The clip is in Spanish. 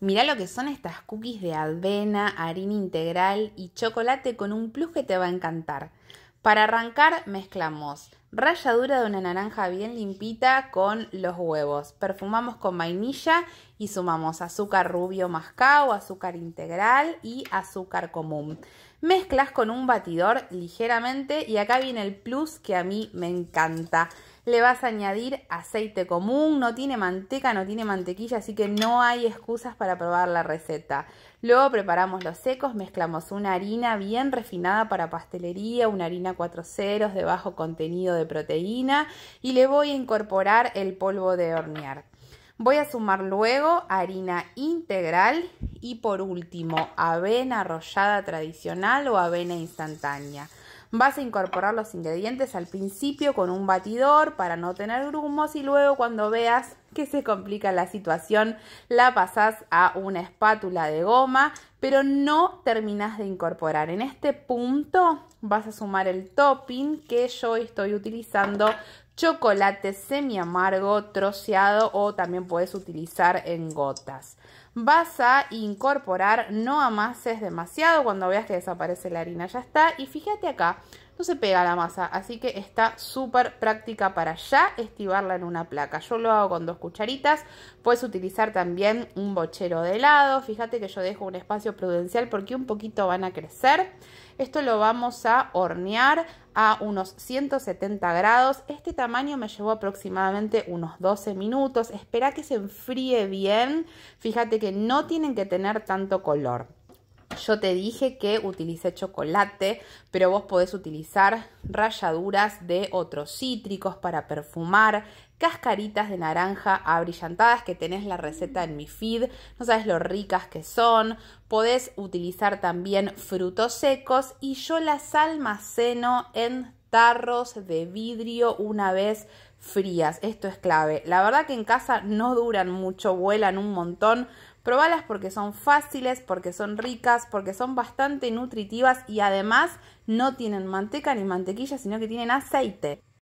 Mirá lo que son estas cookies de avena, harina integral y chocolate con un plus que te va a encantar. Para arrancar mezclamos ralladura de una naranja bien limpita con los huevos, perfumamos con vainilla y sumamos azúcar rubio mascavo, azúcar integral y azúcar común. Mezclas con un batidor ligeramente y acá viene el plus que a mí me encanta le vas a añadir aceite común, no tiene manteca, no tiene mantequilla, así que no hay excusas para probar la receta. Luego preparamos los secos, mezclamos una harina bien refinada para pastelería, una harina 4 ceros de bajo contenido de proteína y le voy a incorporar el polvo de hornear. Voy a sumar luego harina integral y por último avena arrollada tradicional o avena instantánea. Vas a incorporar los ingredientes al principio con un batidor para no tener grumos y luego cuando veas que se complica la situación, la pasás a una espátula de goma, pero no terminas de incorporar. En este punto vas a sumar el topping que yo estoy utilizando chocolate semi amargo troceado o también puedes utilizar en gotas. Vas a incorporar, no amases demasiado cuando veas que desaparece la harina, ya está. Y fíjate acá, no se pega la masa, así que está súper práctica para ya estivarla en una placa. Yo lo hago con dos cucharitas, puedes utilizar también un bochero de helado, fíjate que yo dejo un espacio prudencial porque un poquito van a crecer. Esto lo vamos a hornear a unos 170 grados. Este tamaño me llevó aproximadamente unos 12 minutos. Espera que se enfríe bien. Fíjate que no tienen que tener tanto color. Yo te dije que utilicé chocolate, pero vos podés utilizar ralladuras de otros cítricos para perfumar, cascaritas de naranja abrillantadas que tenés la receta en mi feed, no sabes lo ricas que son, podés utilizar también frutos secos y yo las almaceno en tarros de vidrio una vez frías. Esto es clave. La verdad que en casa no duran mucho, vuelan un montón. Probalas porque son fáciles, porque son ricas, porque son bastante nutritivas y además no tienen manteca ni mantequilla, sino que tienen aceite.